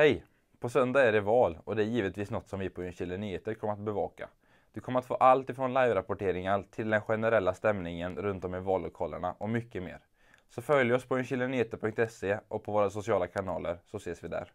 Hej! På söndag är det val och det är givetvis något som vi på Ljungskile Nyheter kommer att bevaka. Du kommer att få allt ifrån live-rapporteringar till den generella stämningen runt om i vallokalerna och mycket mer. Så följ oss på ljungskilenyheter.se och på våra sociala kanaler så ses vi där.